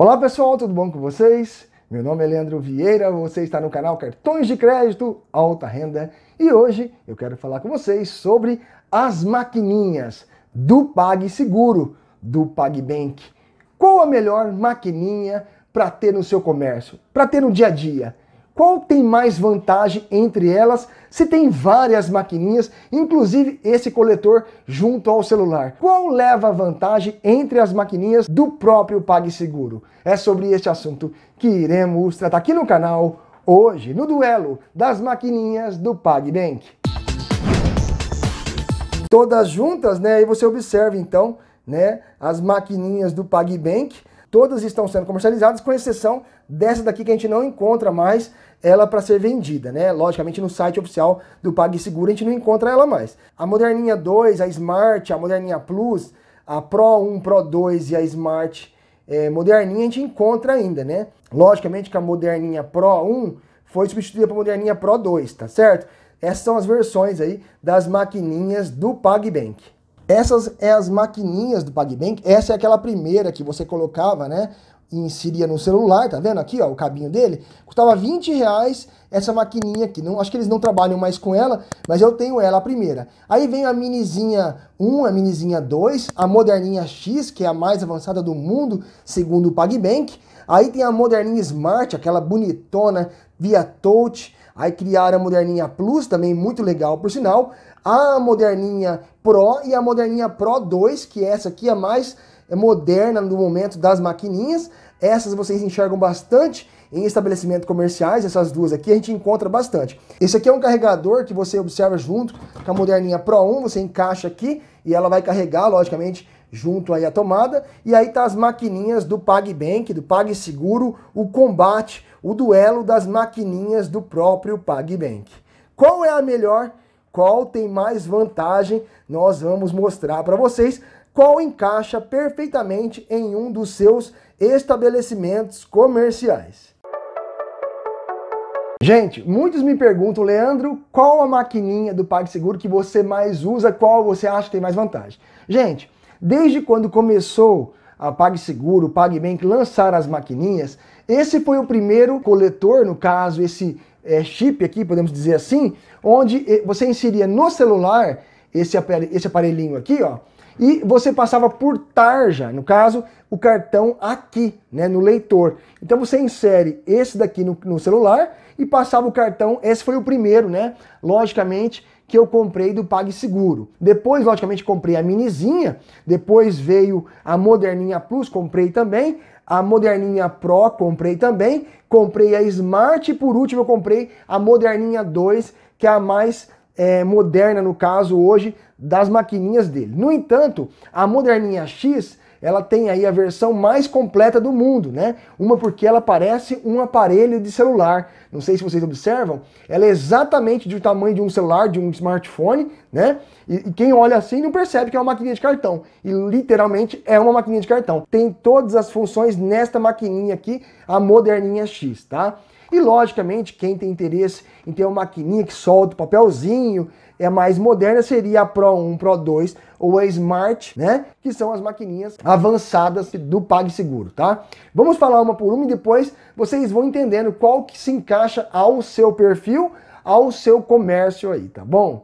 Olá pessoal, tudo bom com vocês? Meu nome é Leandro Vieira, você está no canal Cartões de Crédito Alta Renda e hoje eu quero falar com vocês sobre as maquininhas do PagSeguro, do PagBank. Qual a melhor maquininha para ter no seu comércio, para ter no dia a dia? Qual tem mais vantagem entre elas? Se tem várias maquininhas, inclusive esse coletor junto ao celular. Qual leva vantagem entre as maquininhas do próprio PagSeguro? É sobre este assunto que iremos tratar aqui no canal hoje, no duelo das maquininhas do PagBank. Todas juntas, né? E você observa então, né, as maquininhas do PagBank todas estão sendo comercializadas, com exceção dessa daqui que a gente não encontra mais ela para ser vendida, né? Logicamente no site oficial do PagSeguro a gente não encontra ela mais. A Moderninha 2, a Smart, a Moderninha Plus, a Pro 1, Pro 2 e a Smart é, Moderninha a gente encontra ainda, né? Logicamente que a Moderninha Pro 1 foi substituída pela Moderninha Pro 2, tá certo? Essas são as versões aí das maquininhas do PagBank. Essas é as maquininhas do PagBank. Essa é aquela primeira que você colocava, né? Inseria no celular, tá vendo aqui, ó, o cabinho dele? Custava 20 reais essa maquininha aqui. Não, acho que eles não trabalham mais com ela, mas eu tenho ela, a primeira. Aí vem a minizinha 1, a minizinha 2, a moderninha X, que é a mais avançada do mundo, segundo o PagBank. Aí tem a moderninha Smart, aquela bonitona via touch. Aí criaram a Moderninha Plus, também muito legal, por sinal. A Moderninha Pro e a Moderninha Pro 2, que é essa aqui é a mais moderna no momento das maquininhas. Essas vocês enxergam bastante em estabelecimentos comerciais, essas duas aqui a gente encontra bastante. Esse aqui é um carregador que você observa junto com a moderninha Pro 1, você encaixa aqui e ela vai carregar, logicamente, junto aí a tomada. E aí tá as maquininhas do PagBank, do PagSeguro, o combate, o duelo das maquininhas do próprio PagBank. Qual é a melhor? Qual tem mais vantagem? Nós vamos mostrar para vocês qual encaixa perfeitamente em um dos seus estabelecimentos comerciais. Gente, muitos me perguntam, Leandro, qual a maquininha do PagSeguro que você mais usa, qual você acha que tem mais vantagem? Gente, desde quando começou a PagSeguro, o PagBank lançar as maquininhas, esse foi o primeiro coletor, no caso, esse é, chip aqui, podemos dizer assim, onde eh, você inseria no celular esse, aparelhinho aqui, ó, e você passava por tarja, no caso, o cartão aqui, né, no leitor. Então você insere esse daqui no, no celular e passava o cartão. Esse foi o primeiro, né? Logicamente, que eu comprei do PagSeguro. Depois, logicamente, comprei a minizinha, depois veio a Moderninha Plus, comprei também, a Moderninha Pro, comprei também, comprei a Smart e por último eu comprei a Moderninha 2, que é a mais é, moderna, no caso hoje, das maquininhas dele. No entanto, a moderninha X ela tem aí a versão mais completa do mundo, né? Uma porque ela parece um aparelho de celular, não sei se vocês observam, ela é exatamente do tamanho de um celular, de um smartphone, né? E, e quem olha assim não percebe que é uma maquininha de cartão. E literalmente é uma maquininha de cartão. Tem todas as funções nesta maquininha aqui, a moderninha X, tá? E logicamente, quem tem interesse em ter uma maquininha que solta o papelzinho, é mais moderna, seria a Pro 1, Pro 2 ou a Smart, né? Que são as maquininhas avançadas do PagSeguro, tá? Vamos falar uma por uma e depois vocês vão entendendo qual que se encaixa encaixa ao seu perfil, ao seu comércio aí, tá bom?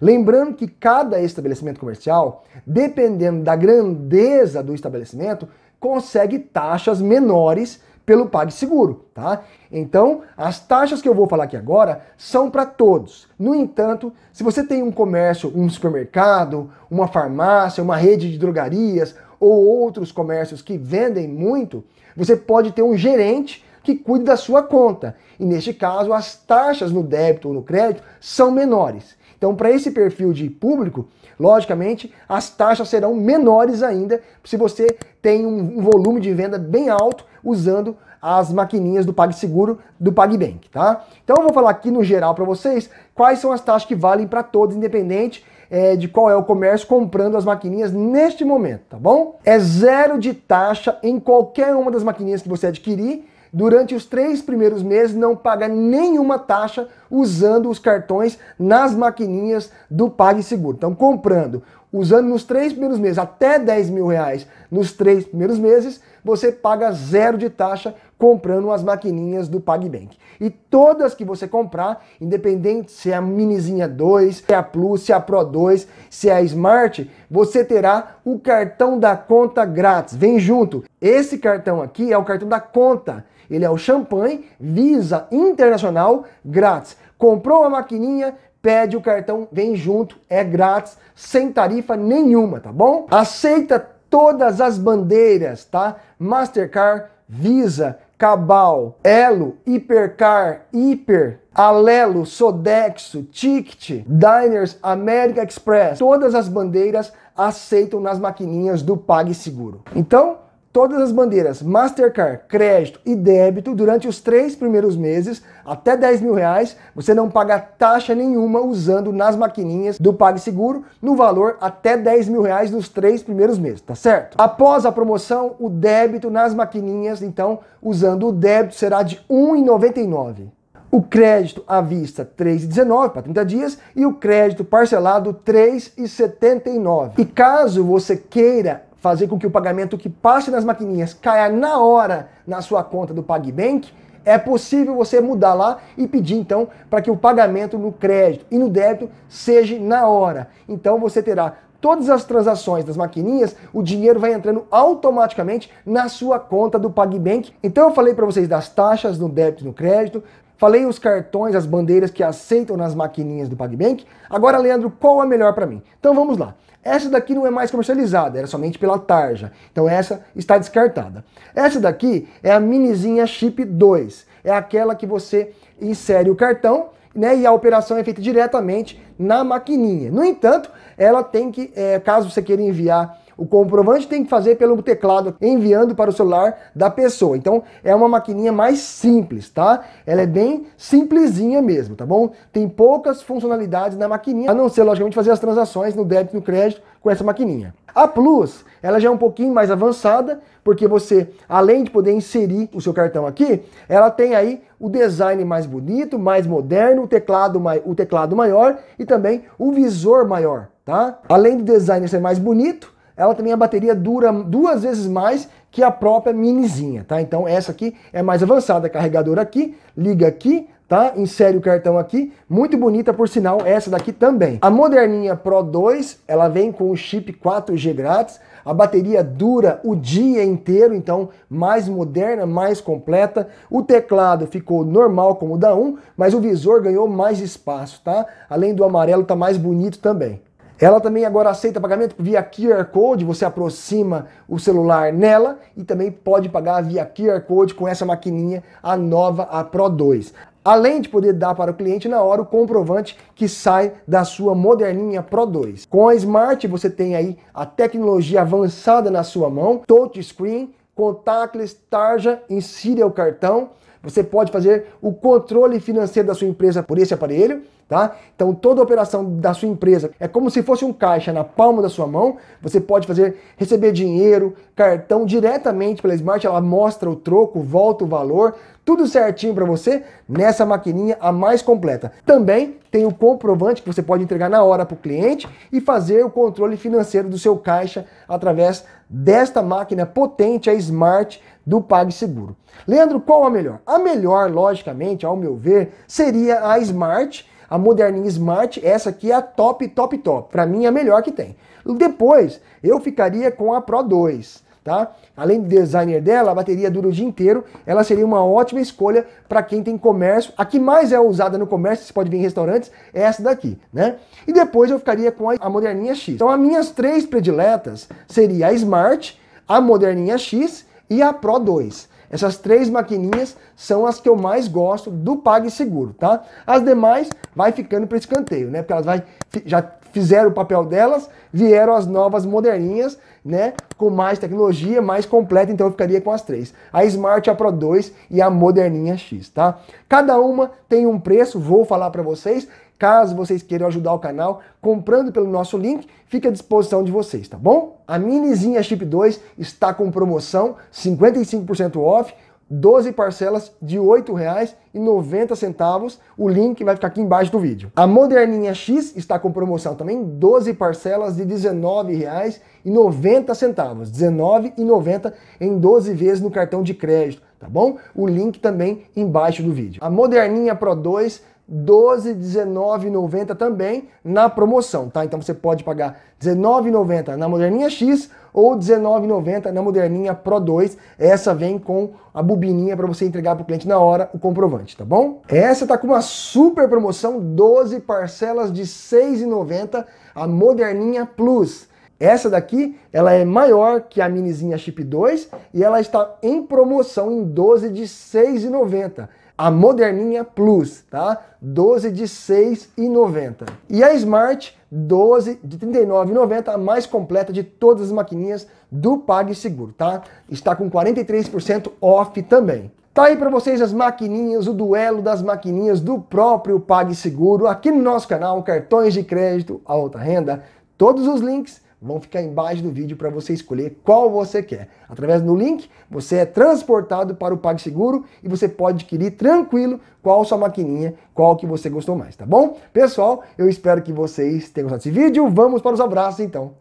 Lembrando que cada estabelecimento comercial, dependendo da grandeza do estabelecimento, consegue taxas menores pelo PagSeguro, tá? Então, as taxas que eu vou falar aqui agora são para todos. No entanto, se você tem um comércio, um supermercado, uma farmácia, uma rede de drogarias ou outros comércios que vendem muito, você pode ter um gerente que cuide da sua conta. E neste caso, as taxas no débito ou no crédito são menores. Então, para esse perfil de público, logicamente, as taxas serão menores ainda se você tem um volume de venda bem alto usando as maquininhas do PagSeguro, do PagBank, tá? Então, eu vou falar aqui no geral para vocês quais são as taxas que valem para todos, independente é, de qual é o comércio comprando as maquininhas neste momento, tá bom? É zero de taxa em qualquer uma das maquininhas que você adquirir durante os três primeiros meses não paga nenhuma taxa usando os cartões nas maquininhas do PagSeguro. Então, comprando, usando nos três primeiros meses, até 10 mil reais nos três primeiros meses, você paga zero de taxa comprando as maquininhas do PagBank. E todas que você comprar, independente se é a Minizinha 2, se é a Plus, se é a Pro 2, se é a Smart, você terá o cartão da conta grátis. Vem junto. Esse cartão aqui é o cartão da conta ele é o champanhe Visa Internacional grátis. Comprou a maquininha, pede o cartão, vem junto, é grátis, sem tarifa nenhuma, tá bom? Aceita todas as bandeiras, tá? Mastercard, Visa, Cabal, Elo, Hipercar, Hiper, Alelo, Sodexo, Ticket, Diners, América Express, todas as bandeiras aceitam nas maquininhas do PagSeguro. Então, todas as bandeiras Mastercard, crédito e débito durante os três primeiros meses, até 10 mil reais, você não paga taxa nenhuma usando nas maquininhas do PagSeguro no valor até 10 mil reais nos três primeiros meses, tá certo? Após a promoção, o débito nas maquininhas, então, usando o débito, será de R$ 1,99 o crédito à vista 3,19 para 30 dias e o crédito parcelado 3,79. E caso você queira fazer com que o pagamento que passe nas maquininhas caia na hora na sua conta do PagBank, é possível você mudar lá e pedir então para que o pagamento no crédito e no débito seja na hora. Então você terá todas as transações das maquininhas, o dinheiro vai entrando automaticamente na sua conta do PagBank. Então eu falei para vocês das taxas no débito e no crédito, Falei os cartões, as bandeiras que aceitam nas maquininhas do PagBank. Agora, Leandro, qual é melhor para mim? Então vamos lá. Essa daqui não é mais comercializada, era somente pela tarja. Então essa está descartada. Essa daqui é a minizinha chip 2. É aquela que você insere o cartão né, e a operação é feita diretamente na maquininha. No entanto, ela tem que, é, caso você queira enviar o comprovante tem que fazer pelo teclado enviando para o celular da pessoa. Então é uma maquininha mais simples, tá? Ela é bem simplesinha mesmo, tá bom? Tem poucas funcionalidades na maquininha, a não ser logicamente fazer as transações no débito e no crédito com essa maquininha. A Plus, ela já é um pouquinho mais avançada, porque você, além de poder inserir o seu cartão aqui, ela tem aí o design mais bonito, mais moderno, o teclado, o teclado maior e também o visor maior, tá? Além do design ser mais bonito, ela também a bateria dura duas vezes mais que a própria minizinha, tá? Então essa aqui é mais avançada, carregador aqui, liga aqui, tá? Insere o cartão aqui, muito bonita por sinal essa daqui também. A moderninha Pro 2, ela vem com o chip 4G grátis, a bateria dura o dia inteiro, então mais moderna, mais completa. O teclado ficou normal como o da 1, mas o visor ganhou mais espaço, tá? Além do amarelo, tá mais bonito também. Ela também agora aceita pagamento via QR Code, você aproxima o celular nela e também pode pagar via QR Code com essa maquininha, a nova, a Pro 2. Além de poder dar para o cliente na hora o comprovante que sai da sua moderninha Pro 2. Com a Smart você tem aí a tecnologia avançada na sua mão, touchscreen, contactless, tarja, insira o cartão. Você pode fazer o controle financeiro da sua empresa por esse aparelho tá? Então toda operação da sua empresa é como se fosse um caixa na palma da sua mão. Você pode fazer receber dinheiro, cartão diretamente pela Smart, ela mostra o troco, volta o valor, tudo certinho para você nessa maquininha a mais completa. Também tem o comprovante que você pode entregar na hora para o cliente e fazer o controle financeiro do seu caixa através desta máquina potente, a Smart do PagSeguro. Leandro, qual a melhor? A melhor, logicamente, ao meu ver, seria a Smart a Moderninha Smart, essa aqui é a top, top, top. Para mim é a melhor que tem. Depois, eu ficaria com a Pro 2. Tá? Além do designer dela, a bateria dura o dia inteiro, ela seria uma ótima escolha para quem tem comércio. A que mais é usada no comércio, você pode ver em restaurantes, é essa daqui, né? E depois eu ficaria com a Moderninha X. Então as minhas três prediletas seria a Smart, a Moderninha X e a Pro 2. Essas três maquininhas são as que eu mais gosto do PagSeguro, tá? As demais vai ficando para esse canteio, né? Porque elas vai, já fizeram o papel delas, vieram as novas moderninhas, né? Com mais tecnologia, mais completa, então eu ficaria com as três. A Smart, a Pro 2 e a moderninha X, tá? Cada uma tem um preço, vou falar para vocês. Caso vocês queiram ajudar o canal, comprando pelo nosso link, fica à disposição de vocês, tá bom? A minizinha Chip 2 está com promoção, 55% off. 12 parcelas de R$ 8,90. O link vai ficar aqui embaixo do vídeo. A Moderninha X está com promoção também, 12 parcelas de R$ 19,90. 19,90 em 12 vezes no cartão de crédito, tá bom? O link também embaixo do vídeo. A Moderninha Pro 2 12,19,90 também na promoção, tá? Então você pode pagar 19,90 na Moderninha X ou 19,90 na Moderninha Pro 2. Essa vem com a bobininha para você entregar para o cliente na hora o comprovante, tá bom? Essa tá com uma super promoção, 12 parcelas de 6,90, a Moderninha Plus. Essa daqui, ela é maior que a minizinha Chip 2 e ela está em promoção em 12 de 6,90 a Moderninha Plus, tá? 12 de 6,90. E a Smart 12 de 39,90, a mais completa de todas as maquininhas do PagSeguro, tá? Está com 43% off também. Tá aí para vocês as maquininhas, o duelo das maquininhas do próprio PagSeguro aqui no nosso canal Cartões de Crédito a Alta Renda. Todos os links vão ficar embaixo do vídeo para você escolher qual você quer. Através do link, você é transportado para o PagSeguro e você pode adquirir tranquilo qual sua maquininha, qual que você gostou mais, tá bom? Pessoal, eu espero que vocês tenham gostado desse vídeo. Vamos para os abraços então.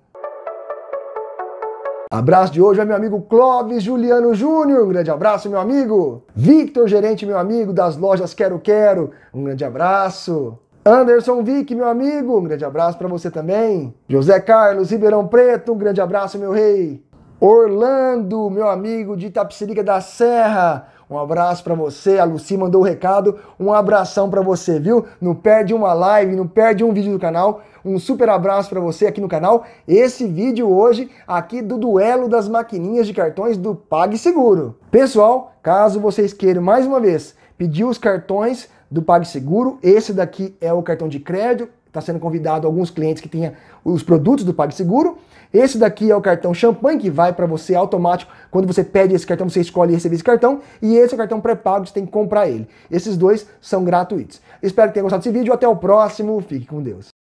Abraço de hoje é meu amigo Clóvis Juliano Júnior. Um grande abraço, meu amigo. Victor, gerente, meu amigo das lojas Quero Quero. Um grande abraço. Anderson Vick, meu amigo, um grande abraço para você também. José Carlos Ribeirão Preto, um grande abraço, meu rei. Orlando, meu amigo de Itapsirica da Serra, um abraço para você. A Luci mandou o um recado, um abração para você, viu? Não perde uma live, não perde um vídeo do canal. Um super abraço para você aqui no canal. Esse vídeo hoje aqui do duelo das maquininhas de cartões do PagSeguro. Pessoal, caso vocês queiram mais uma vez pedir os cartões do PagSeguro. Esse daqui é o cartão de crédito. Está sendo convidado alguns clientes que tenham os produtos do PagSeguro. Esse daqui é o cartão champanhe que vai para você automático. Quando você pede esse cartão, você escolhe receber esse cartão. E esse é o cartão pré-pago, você tem que comprar ele. Esses dois são gratuitos. Espero que tenham gostado desse vídeo. Até o próximo. Fique com Deus.